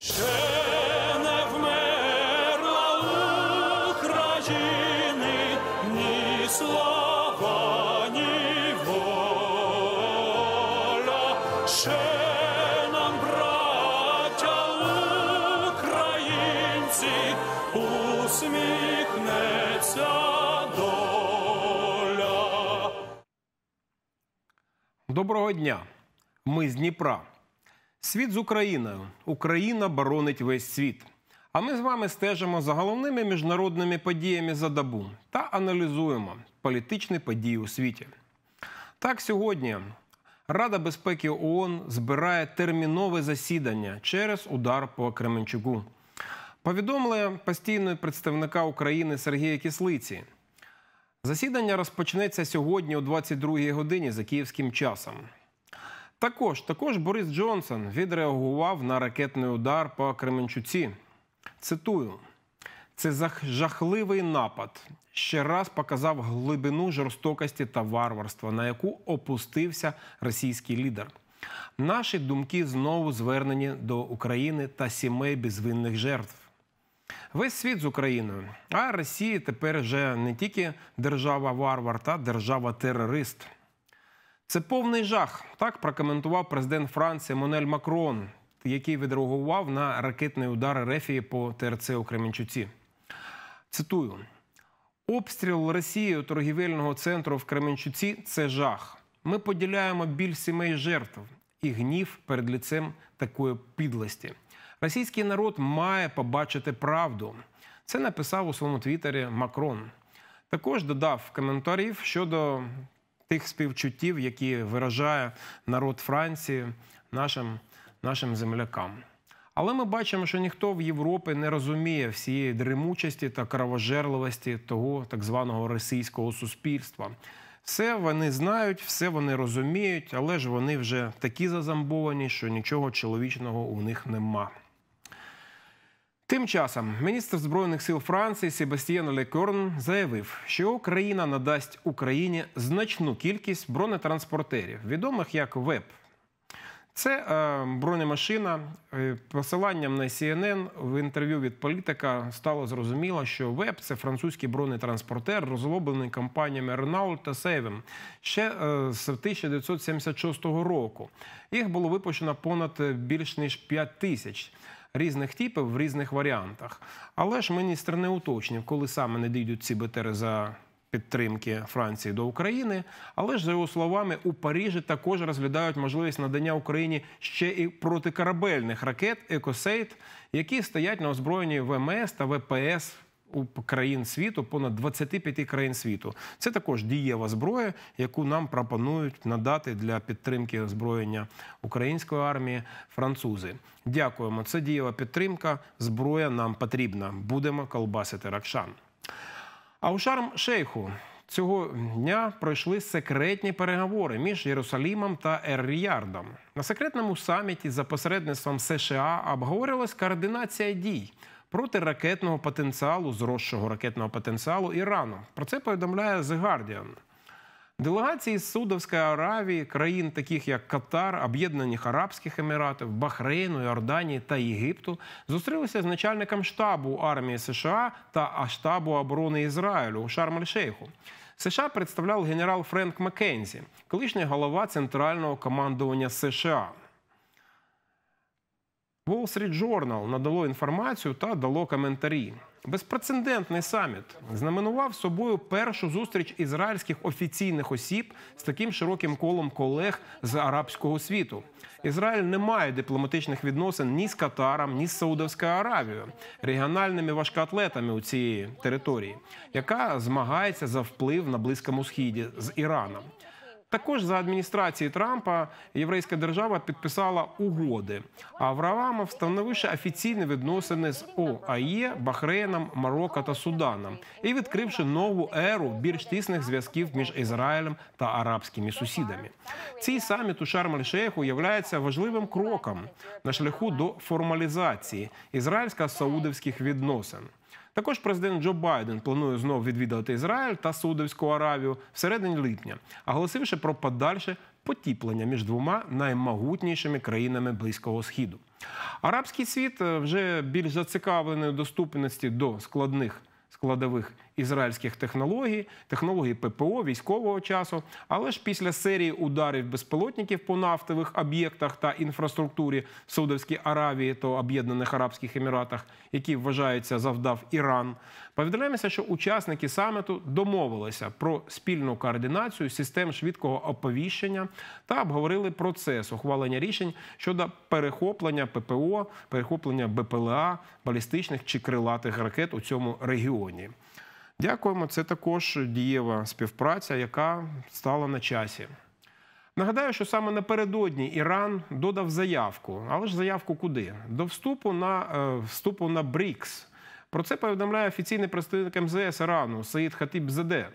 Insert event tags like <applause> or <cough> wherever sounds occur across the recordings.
Ще не вмерла України ні слава, ні воля. Ще нам, браття українці, усміхнеться доля. Доброго дня. Ми з Дніпра. Світ з Україною. Україна боронить весь світ. А ми з вами стежимо за головними міжнародними подіями за добу та аналізуємо політичні події у світі. Так, сьогодні Рада безпеки ООН збирає термінове засідання через удар по Кременчуку. Повідомили постійного представника України Сергія Кислиці. Засідання розпочнеться сьогодні о 22 годині за київським часом. Також також Борис Джонсон відреагував на ракетний удар по Кременчуці. Цитую: це жахливий напад. Ще раз показав глибину жорстокості та варварства, на яку опустився російський лідер. Наші думки знову звернені до України та сімей безвинних жертв. Весь світ з Україною, а Росія тепер вже не тільки держава-варвар та держава-терорист. Це повний жах. Так прокоментував президент Франції Монель Макрон, який відреагував на ракетний удар Рефії по ТРЦ у Кременчуці. Цитую: обстріл Росією торгівельного центру в Кременчуці це жах. Ми поділяємо біль сімей жертв і гнів перед ліцем такої підлості. Російський народ має побачити правду. Це написав у своєму твіттері Макрон. Також додав коментарів щодо тих співчуттів, які виражає народ Франції нашим, нашим землякам. Але ми бачимо, що ніхто в Європі не розуміє всієї дремучості та кровожерливості того так званого російського суспільства. Все вони знають, все вони розуміють, але ж вони вже такі зазамбовані, що нічого чоловічного у них нема. Тим часом міністр збройних сил Франції Себастьєн Лекорн заявив, що Україна надасть Україні значну кількість бронетранспортерів, відомих як ВЕП. Це е, бронемашина. Е, посиланням на CNN в інтерв'ю від політика стало зрозуміло, що ВЕП це французький бронетранспортер, розроблений компаніями Renault та Севем ще е, з 1976 року. Їх було випущено понад більш ніж 5 тисяч різних типів в різних варіантах. Але ж міністр не уточнив, коли саме не дійдуть ці БТРи за. Підтримки Франції до України, але ж за його словами, у Парижі також розглядають можливість надання Україні ще і протикорабельних ракет «Екосейт», які стоять на озброєнні ВМС та ВПС у країн світу, понад 25 країн світу. Це також дієва зброя, яку нам пропонують надати для підтримки озброєння української армії французи. Дякуємо. Це дієва підтримка. Зброя нам потрібна. Будемо колбасити Ракшан. А у шарм шейху. Цього дня пройшли секретні переговори між Єрусалімом та Ер-Ріярдом. на секретному саміті за посередництвом США обговорилась координація дій. Проти ракетного потенціалу, зросшого ракетного потенціалу Ірану. Про це повідомляє The Guardian. Делегації з Судовської Аравії, країн, таких як Катар, Об'єднаних Арабських Еміратів, Бахрейну, Йорданії та Єгипту, зустрілися з начальником штабу армії США та штабу оборони Ізраїлю у Шарм-Аль-Шейху. США представляв генерал Френк Маккензі, колишній голова центрального командування США. Wall Street Journal надало інформацію та дало коментарі. Безпрецедентний саміт знаменував собою першу зустріч ізраїльських офіційних осіб з таким широким колом колег з арабського світу. Ізраїль не має дипломатичних відносин ні з Катаром, ні з Саудовською Аравією, регіональними важкоатлетами у цій території, яка змагається за вплив на близькому сході з Іраном. Також за адміністрації Трампа єврейська держава підписала угоди. Авраама встановивши офіційні відносини з ОАЄ, Бахрейном, Марокко та Суданом і відкривши нову еру більш тісних зв'язків між Ізраїлем та арабськими сусідами. Цей саміт у Шарм-Аль-Шейху являється важливим кроком на шляху до формалізації ізраїльсько-саудовських відносин. Також президент Джо Байден планує знову відвідати Ізраїль та Саудовську Аравію всередині липня, оголосивши про подальше потіплення між двома наймогутнішими країнами близького Східу. Арабський світ е, вже більш зацікавлений у доступності до складних складових ізраїльських технологій, технологій ППО, військового часу. Але ж після серії ударів безпілотників по нафтових об'єктах та інфраструктурі в Саудовській Аравії та Об'єднаних Арабських Еміратах, які вважаються завдав Іран, повідомляємося, що учасники саміту домовилися про спільну координацію систем швидкого оповіщення та обговорили процес ухвалення рішень щодо перехоплення ППО, перехоплення БПЛА, балістичних чи крилатих ракет у цьому регіоні регіоні. Дякуємо. Це також дієва співпраця, яка стала на часі. Нагадаю, що саме напередодні Іран додав заявку, але ж заявку куди? До вступу на е, вступу на БРІКС. Про це повідомляє офіційний представник МЗС Ірану Саїд Хатіб Заде.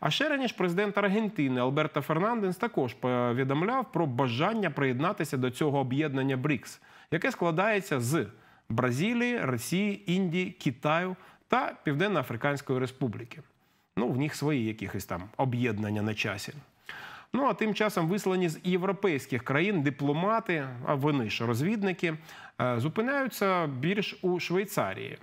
А ще раніше президент Аргентини Алберто Фернандес також повідомляв про бажання приєднатися до цього об'єднання БРІКС, яке складається з Бразилії, Росії, Індії, Китаю та Південно-Африканської Республіки. Ну, в них свої якихось там об'єднання на часі. Ну а тим часом вислані з європейських країн дипломати, а вони ж розвідники, е, зупиняються більш у Швейцарії.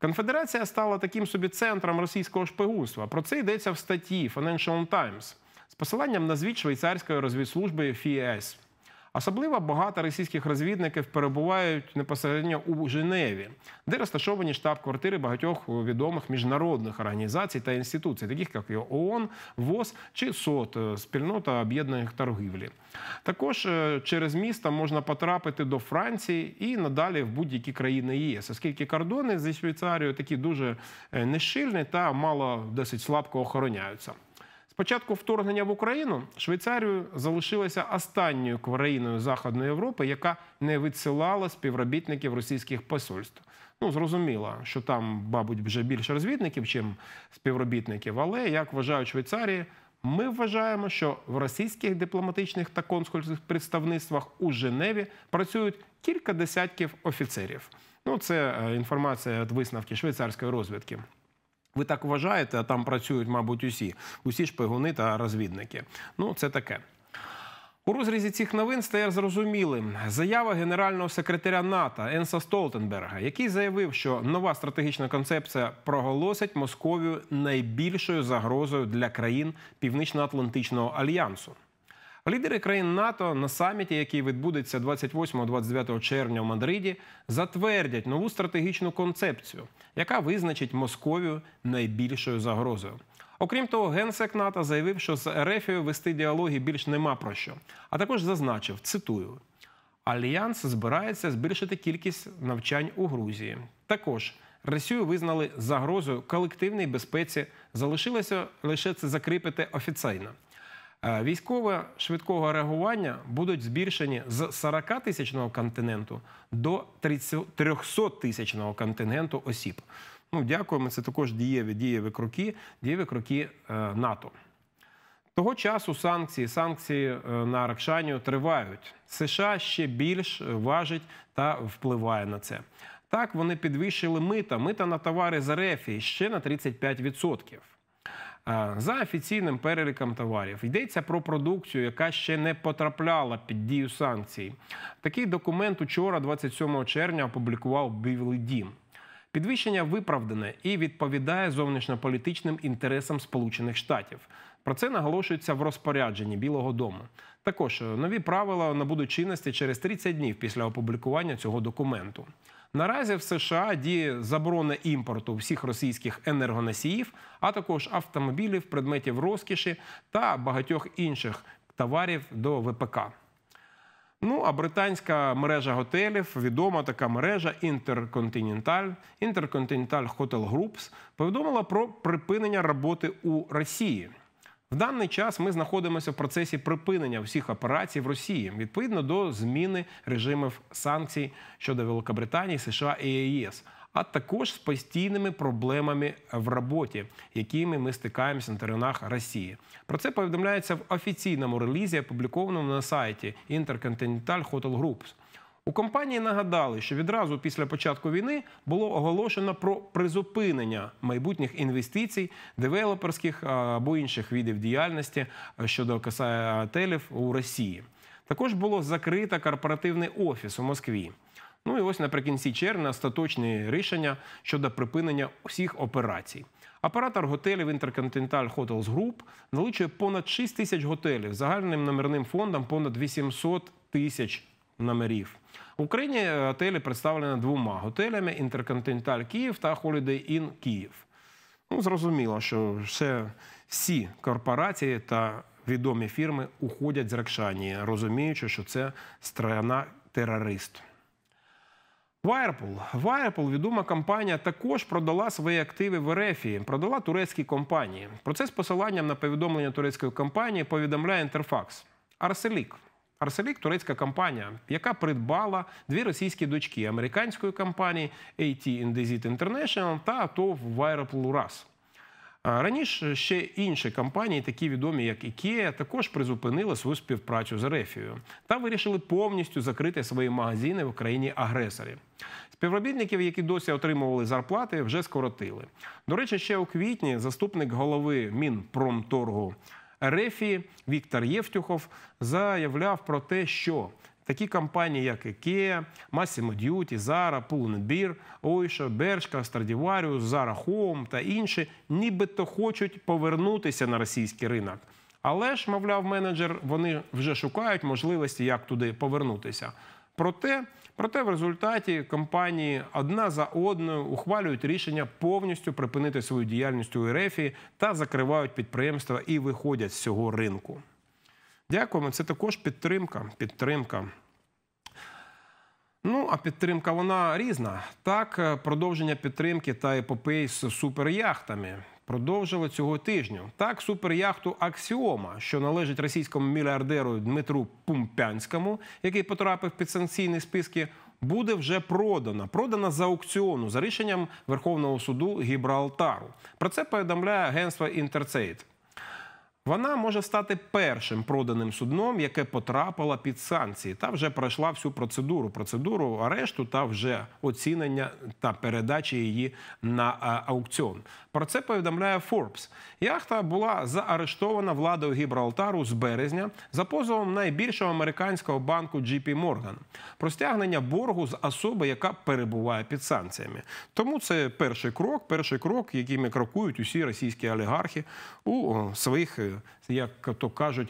Конфедерація стала таким собі центром російського шпигунства. Про це йдеться в статті Financial Times з посиланням на звіт швейцарської розвідслужби ФІЕС. Особливо багато російських розвідників перебувають непосередньо у Женеві, де розташовані штаб-квартири багатьох відомих міжнародних організацій та інституцій, таких як ООН, ВОЗ чи СОТ, е, спільнота об'єднаних торгівлі. Також е, через місто можна потрапити до Франції і надалі в будь-які країни ЄС, оскільки кордони зі Швейцарією такі дуже е, нещильні та мало досить слабко охороняються початку вторгнення в Україну Швейцарію залишилася останньою країною Західної Європи, яка не відсилала співробітників російських посольств. Ну, зрозуміло, що там, мабуть, вже більше розвідників, чим співробітників. Але як вважають Швейцарії, ми вважаємо, що в російських дипломатичних та консульських представництвах у Женеві працюють кілька десятків офіцерів. Ну, це е, інформація від висновки швейцарської розвідки. Ви так вважаєте, а там працюють, мабуть, усі, усі шпигуни та розвідники. Ну, це таке. У розрізі цих новин стає зрозумілим заява генерального секретаря НАТО Енса Столтенберга, який заявив, що нова стратегічна концепція проголосить Московію найбільшою загрозою для країн Північно-Атлантичного альянсу. Лідери країн НАТО на саміті, який відбудеться 28-29 червня в Мадриді, затвердять нову стратегічну концепцію, яка визначить Московію найбільшою загрозою. Окрім того, генсек НАТО заявив, що з Ерефією вести діалоги більш нема про що. А також зазначив: цитую: Альянс збирається збільшити кількість навчань у Грузії. Також Росію визнали загрозою колективної безпеці. Залишилося лише це закріпити офіційно. Е, військове швидкого реагування будуть збільшені з 40-тисячного континенту до 300-тисячного континенту осіб. Ну, дякуємо. Це також дієві дієві кроки, дієві кроки е, НАТО. Того часу санкції, санкції е, на Ракшанію тривають. США ще більш важить та впливає на це. Так вони підвищили мита, мита на товари з Рефії ще на 35% за офіційним переліком товарів. Йдеться про продукцію, яка ще не потрапляла під дію санкцій. Такий документ учора, 27 червня, опублікував Білий Дім. Підвищення виправдане і відповідає зовнішньополітичним інтересам Сполучених Штатів. Про це наголошується в розпорядженні Білого Дому. Також нові правила набудуть чинності через 30 днів після опублікування цього документу. Наразі в США діє заборона імпорту всіх російських енергоносіїв, а також автомобілів, предметів розкіші та багатьох інших товарів до ВПК. Ну а британська мережа готелів, відома така мережа Intercontinental, Intercontinental Hotel Groups, повідомила про припинення роботи у Росії. В даний час ми знаходимося в процесі припинення всіх операцій в Росії відповідно до зміни режимів санкцій щодо Великобританії, США і ЄС. А також з постійними проблемами в роботі, якими ми стикаємося на теренах Росії. Про це повідомляється в офіційному релізі, опублікованому на сайті Intercontinental Hotel Groups. У компанії нагадали, що відразу після початку війни було оголошено про призупинення майбутніх інвестицій, девелоперських або інших видів діяльності е, щодо касателів у Росії. Також було закрито корпоративний офіс у Москві. Ну і ось наприкінці червня остаточні рішення щодо припинення усіх операцій. Оператор готелів Intercontinental Hotels Group налучує понад 6 тисяч готелів загальним номерним фондом понад 800 тисяч номерів. В Україні готелі е, представлені двома готелями: Інтерконтиненталь Київ та Holiday Inn Київ. Ну, зрозуміло, що все, всі корпорації та відомі фірми уходять з Ракшанії, розуміючи, що це страна терорист. Вайрпул. Вайрпул, відома компанія, також продала свої активи в Ерефії, продала турецькій компанії. Про це з посиланням на повідомлення турецької компанії повідомляє Інтерфакс. Арселік Арселік турецька компанія, яка придбала дві російські дочки американської компанії AT Indesit International та ТОВ Вайроплурас. Раніше ще інші компанії, такі відомі як Ікея, також призупинили свою співпрацю з Рефією та вирішили повністю закрити свої магазини в країні агресорі. Співробітників, які досі отримували зарплати, вже скоротили. До речі, ще у квітні заступник голови Мінпромторгу Рефі Віктор Євтюхов заявляв про те, що такі компанії, як IKEA, Massimo Duty, Zara, Pull&Bear, Ойша, Бершка, Страдіваріус, Zara Home та інші, нібито хочуть повернутися на російський ринок. Але ж, мовляв, менеджер, вони вже шукають можливості, як туди повернутися. Проте Проте в результаті компанії одна за одною ухвалюють рішення повністю припинити свою діяльність у Ерефії та закривають підприємства і виходять з цього ринку. Дякуємо. Це також підтримка. Підтримка. Ну, а підтримка вона різна. Так, е, продовження підтримки та епопей з суперяхтами. Продовжила цього тижня. Так, суперяхту Аксіома, що належить російському мільярдеру Дмитру Пумпянському, який потрапив під санкційні списки. Буде вже продана, продана за аукціону за рішенням Верховного суду Гібралтару. Про це повідомляє агентство Інтерцейт. Вона може стати першим проданим судном, яке потрапило під санкції, та вже пройшла всю процедуру, процедуру арешту та вже оцінення та передачі її на е, аукціон. Про це повідомляє Forbes. Яхта була заарештована владою Гібралтару з березня за позовом найбільшого американського банку JP Morgan про стягнення боргу з особи, яка перебуває під санкціями. Тому це перший крок, перший крок, якими крокують усі російські олігархи у своїх. Е, як то кажуть,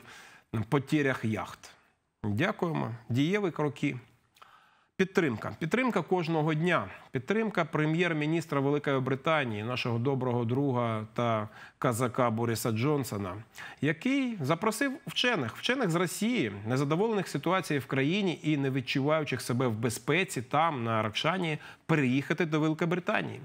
потірях яхт. Дякуємо. Дієві кроки. Підтримка. Підтримка кожного дня. Підтримка прем'єр-міністра Великої Британії, нашого доброго друга та казака Бориса Джонсона, який запросив вчених, вчених з Росії, незадоволених ситуацією в країні і не відчуваючих себе в безпеці там, на Ракшані, переїхати до Великої Британії.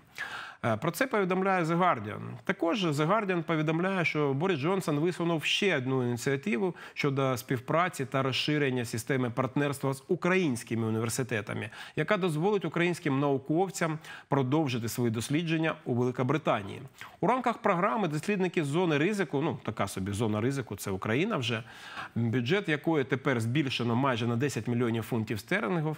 Е, про це повідомляє The Guardian. Також The Guardian повідомляє, що Борис Джонсон висунув ще одну ініціативу щодо співпраці та розширення системи партнерства з українськими університетами, яка дозволить українським науковцям продовжити свої дослідження у Великобританії. У рамках програми дослідники зони ризику, ну така собі зона ризику, це Україна вже бюджет якої тепер збільшено майже на 10 мільйонів фунтів стерлингів,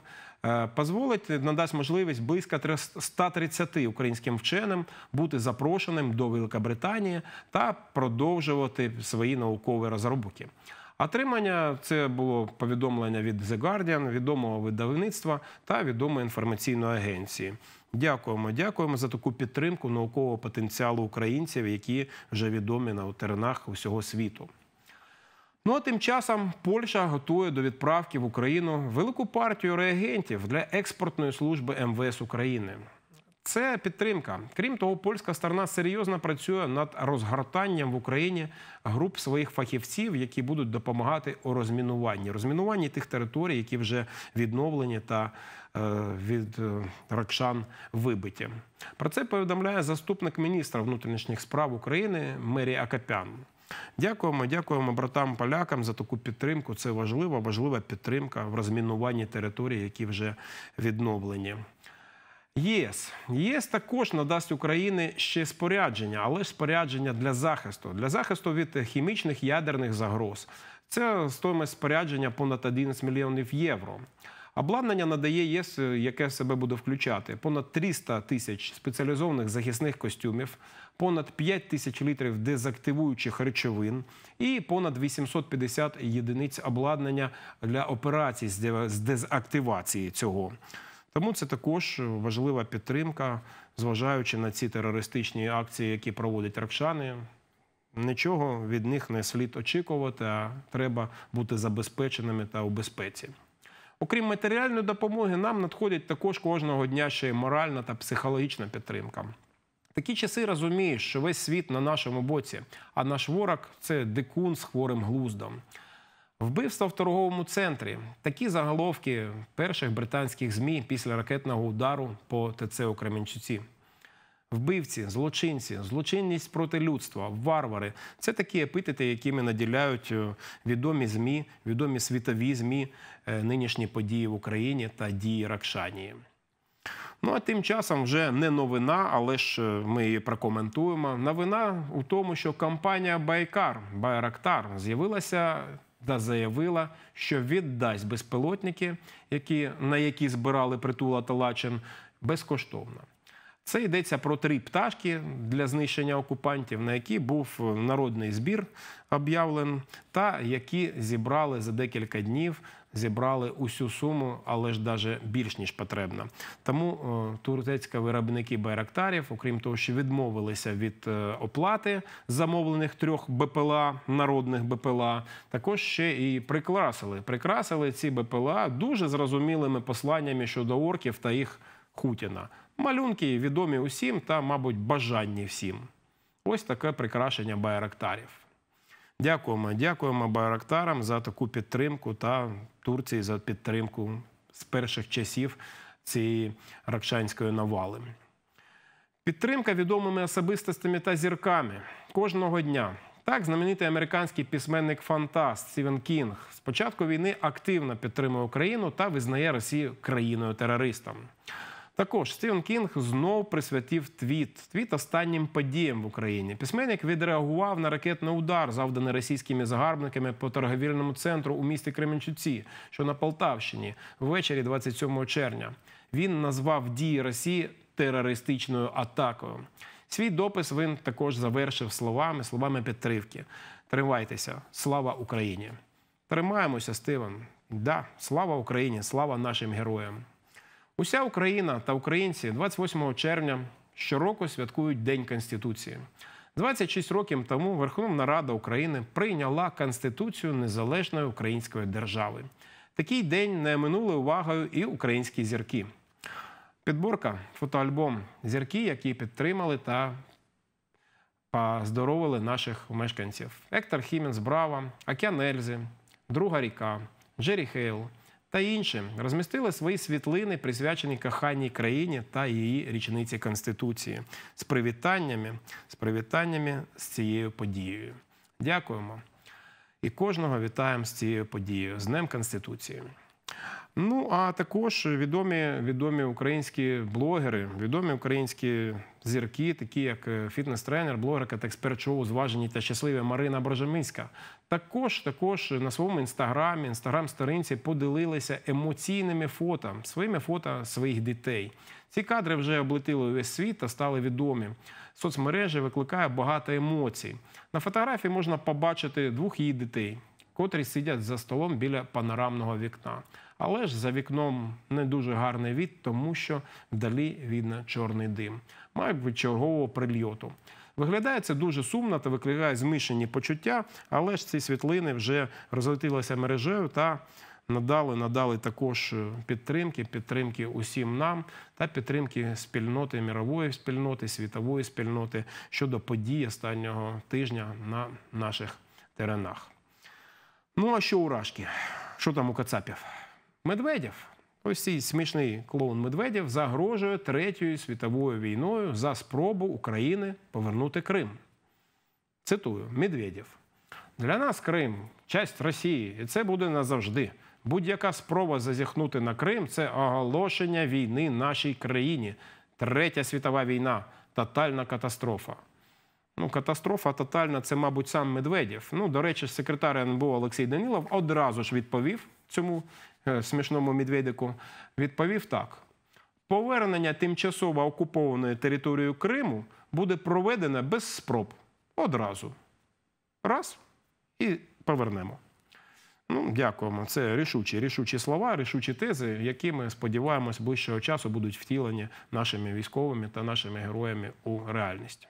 дозволить е, надасть можливість близько 130 українським вченим вченим бути запрошеним до Великобританії та продовжувати свої наукові розробки. Отримання це було повідомлення від The Guardian, відомого видавництва та відомої інформаційної агенції. Дякуємо, дякуємо за таку підтримку наукового потенціалу українців, які вже відомі на теренах усього світу. Ну а тим часом Польща готує до відправки в Україну велику партію реагентів для експортної служби МВС України. Це підтримка. Крім того, польська сторона серйозно працює над розгортанням в Україні груп своїх фахівців, які будуть допомагати у розмінуванні, розмінуванні тих територій, які вже відновлені та е, від е, ракшан вибиті. Про це повідомляє заступник міністра внутрішніх справ України Мері Акапян. Дякуємо, дякуємо братам полякам за таку підтримку. Це важлива, важлива підтримка в розмінуванні територій, які вже відновлені. ЄС ЄС також надасть Україні ще спорядження, але ж спорядження для захисту, для захисту від хімічних ядерних загроз. Це стоїмость спорядження понад 11 мільйонів євро. Обладнання надає ЄС, е, яке себе буде включати понад 300 тисяч спеціалізованих захисних костюмів, понад 5 тисяч літрів дезактивуючих речовин і понад 850 єдиниць обладнання для операцій з дезактивації цього. Тому це також важлива підтримка, зважаючи на ці терористичні акції, які проводять ракшани. Нічого від них не слід очікувати, а треба бути забезпеченими та у безпеці. Окрім матеріальної допомоги, нам надходять також кожного дня ще й моральна та психологічна підтримка. Такі часи розумієш, що весь світ на нашому боці, а наш ворог це дикун з хворим глуздом. Вбивство в торговому центрі такі заголовки перших британських змі після ракетного удару по ТЦ у Кременчуці. Вбивці, злочинці, злочинність проти людства, варвари це такі епітети, якими наділяють е, відомі змі, відомі світові змі е, нинішні події в Україні та дії Ракшанії. Ну а тим часом вже не новина, але ж е, ми її прокоментуємо. Новина у тому, що компанія Байкар Байрактар з'явилася та заявила, що віддасть безпілотники, які, на які збирали притула та лачин, безкоштовно. Це йдеться про три пташки для знищення окупантів, на які був народний збір об'явлений, та які зібрали за декілька днів зібрали усю суму, але ж даже більш ніж потрібно. Тому е, турецькі виробники байрактарів, окрім того, що відмовилися від е, оплати замовлених трьох БПЛА, народних БПЛА, також ще і прикрасили. Прикрасили ці БПЛА дуже зрозумілими посланнями щодо орків та їх Хутіна. Малюнки відомі усім та, мабуть, бажанні всім. Ось таке прикрашення байрактарів. Дякуємо, дякуємо Байрактарам за таку підтримку та Турції за підтримку з перших часів цієї ракшанської навали. Підтримка відомими особистостями та зірками кожного дня. Так, знаменитий американський письменник Фантаст Стівен Кінг з початку війни активно підтримує Україну та визнає Росію країною терористом. Також Стівен Кінг знов присвятив твіт твіт останнім подіям в Україні. Письменник відреагував на ракетний удар, завданий російськими загарбниками по торговільному центру у місті Кременчуці, що на Полтавщині, ввечері 27 червня. Він назвав дії Росії терористичною атакою. Свій допис він також завершив словами, словами підтримки. Тримайтеся, слава Україні! Тримаємося, Стивен. Да, слава Україні, слава нашим героям. Уся Україна та українці 28 червня щороку святкують День Конституції. 26 років тому Верховна Рада України прийняла Конституцію Незалежної Української держави. Такий день не минули увагою і українські зірки. Підборка, фотоальбом зірки, які підтримали та поздоровили наших мешканців: Ектор Хімінс Брава, Акян Ельзи, Друга Ріка, Джері Хейл та іншим розмістили свої світлини, присвячені коханій країні та її річниці Конституції з привітаннями, з привітаннями з цією подією. Дякуємо і кожного вітаємо з цією подією з Днем Конституції. Ну а також відомі відомі українські блогери, відомі українські зірки, такі як е, фітнес-тренер, блогерка та експерт шоу зважені та щасливі Марина Боржеминська. Також також на своєму інстаграмі, інстаграм-сторінці поділилися емоційними фото, своїми фото своїх дітей. Ці кадри вже облетіли увесь світ та стали відомі. Соцмережі викликає багато емоцій. На фотографії можна побачити двох її дітей, котрі сидять за столом біля панорамного вікна. Але ж за вікном не дуже гарний від, тому що вдалі видно чорний дим. мабуть, чергового прильоту. Виглядає це дуже сумно та викликає змішані почуття, але ж ці світлини вже розлетілися мережею та надали надали також е, підтримки, підтримки усім нам та підтримки спільноти мірової спільноти, світової спільноти щодо подій останнього тижня на наших теренах. Ну а що у Рашки? Що там у Кацапів? Медведєв, ось цей смішний клоун Медведєв, загрожує Третьою світовою війною за спробу України повернути Крим. Цитую Медведєв. Для нас Крим часть Росії, і це буде назавжди. Будь-яка спроба зазіхнути на Крим це оголошення війни нашій країні. Третя світова війна тотальна катастрофа. Ну, катастрофа тотальна, це, мабуть, сам Медведєв. Ну, до речі, секретар НБУ Олексій Данілов одразу ж відповів цьому Е, смішному Медведику, відповів так: повернення тимчасово окупованої території Криму буде проведено без спроб одразу. Раз і повернемо. Ну, дякуємо. Це рішучі, рішучі слова, рішучі тези, які ми сподіваємось ближчого часу будуть втілені нашими військовими та нашими героями у реальність.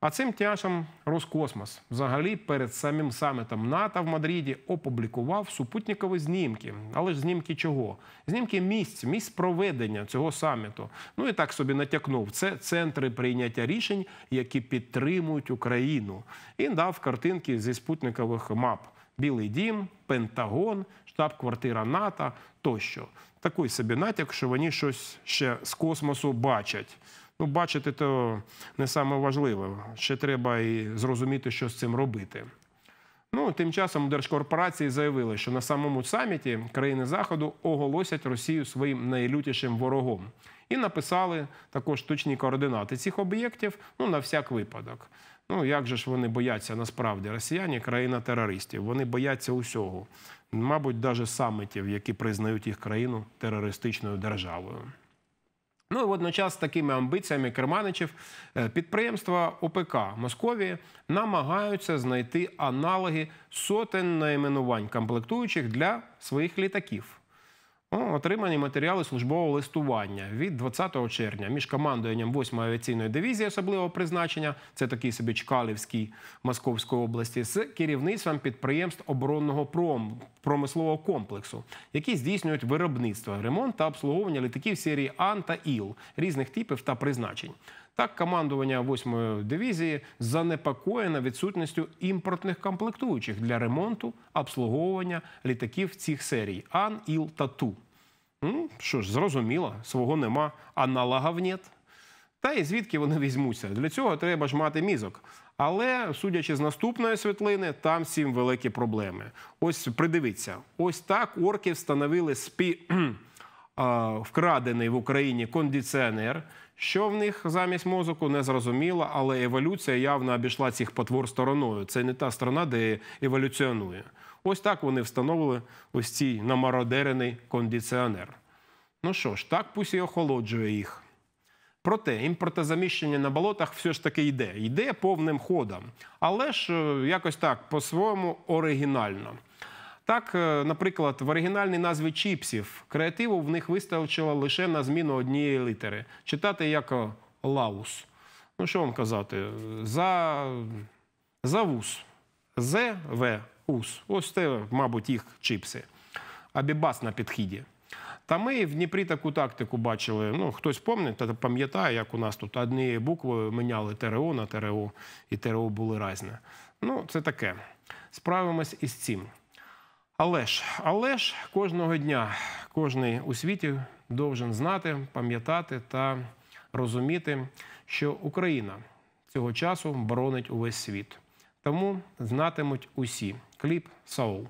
А цим тяжам Роскосмос взагалі перед самим самітом НАТО в Мадриді опублікував супутникові знімки. Але ж знімки чого? Знімки місць, місць проведення цього саміту. Ну і так собі натякнув. Це центри прийняття рішень, які підтримують Україну. І дав картинки зі спутникових мап: Білий Дім, Пентагон, штаб-квартира НАТО тощо. Такий собі натяк, що вони щось ще з космосу бачать. Ну, бачити то не саме важливе, Ще треба і зрозуміти, що з цим робити. Ну, тим часом держкорпорації заявили, що на самому саміті країни Заходу оголосять Росію своїм найлютішим ворогом і написали також точні координати цих об'єктів ну, на всяк випадок. Ну як же ж вони бояться насправді росіяни, країна терористів? Вони бояться усього, мабуть, навіть самітів, які признають їх країну терористичною державою. Ну і водночас з такими амбіціями керманичів е, підприємства ОПК Московії намагаються знайти аналоги сотень найменувань комплектуючих для своїх літаків. Отримані матеріали службового листування від 20 червня між командуванням 8-ї авіаційної дивізії особливого призначення, це такий собі Чкалівський Московської області, з керівництвом підприємств оборонного пром... промислового комплексу, які здійснюють виробництво, ремонт та обслуговування літаків серії Ан та Іл різних типів та призначень. Так, командування 8-ї дивізії занепокоєно відсутністю імпортних комплектуючих для ремонту обслуговування літаків цих серій Ан Іл та Ту. Ну, Що ж, зрозуміло, свого нема аналогів нет. Та і звідки вони візьмуться? Для цього треба ж мати мізок. Але, судячи з наступної світлини, там всім великі проблеми. Ось придивіться, ось так орки встановили спі... <clears throat> вкрадений в Україні кондиціонер, що в них замість мозоку не зрозуміло, але еволюція явно обійшла цих потвор стороною. Це не та сторона, де еволюціонує. Ось так вони встановили ось цей намародерений кондиціонер. Ну що ж, так пусть і охолоджує їх. Проте імпортозаміщення на болотах все ж таки йде, йде повним ходом. Але ж е, якось так по-своєму оригінально. Так, е, наприклад, в оригінальній назві чіпсів креативу в них вистачило лише на зміну однієї літери. Читати як е, лаус. Ну, що вам казати? За за вус. З, В, ус. Ось це, мабуть, їх чіпси. Абібас на підхіді. Та ми в Дніпрі таку тактику бачили. Ну, хтось пам'ятає, пам'ятає, як у нас тут однією буквою міняли ТРО на ТРО, і ТРО були різні. Ну, це таке. Справимось із цим. Але ж, але ж кожного дня кожний у світі должен знати, пам'ятати та розуміти, що Україна цього часу боронить увесь світ. Тому знатимуть усі кліп Саул.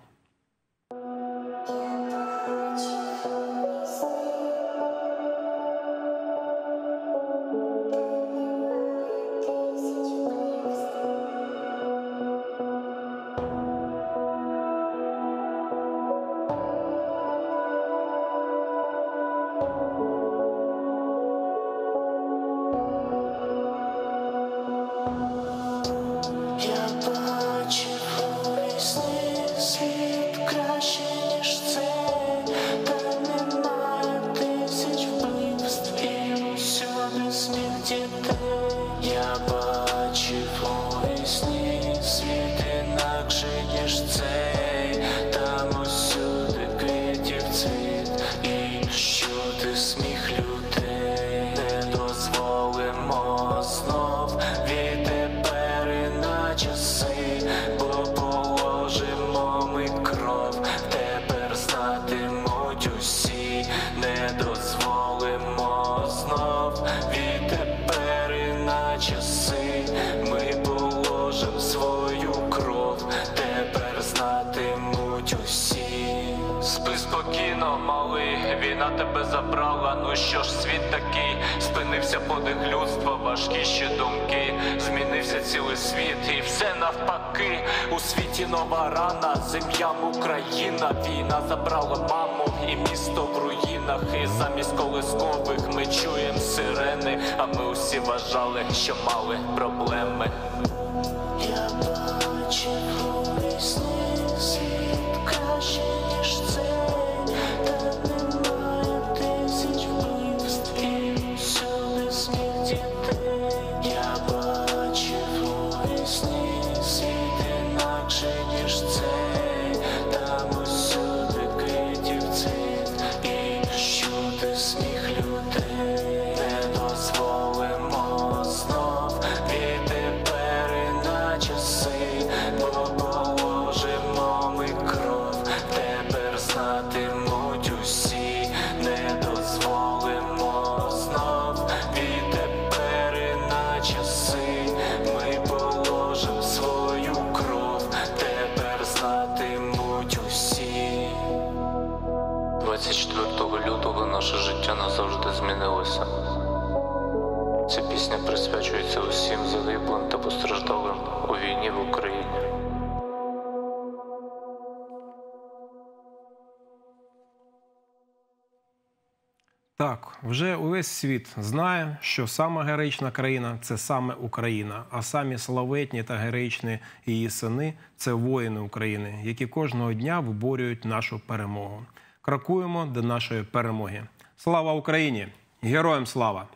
війна тебе забрала, ну що ж світ такий, спинився подих людства, важкі ще думки, змінився цілий світ, і все навпаки, у світі нова рана, земля Україна, війна забрала маму і місто в руїнах. І замість колискових ми чуємо сирени, а ми усі вважали, що мали проблеми. Я бачу Так, вже увесь світ знає, що саме героїчна країна це саме Україна, а самі славетні та героїчні її сини це воїни України, які кожного дня виборюють нашу перемогу. Кракуємо до нашої перемоги. Слава Україні! Героям слава!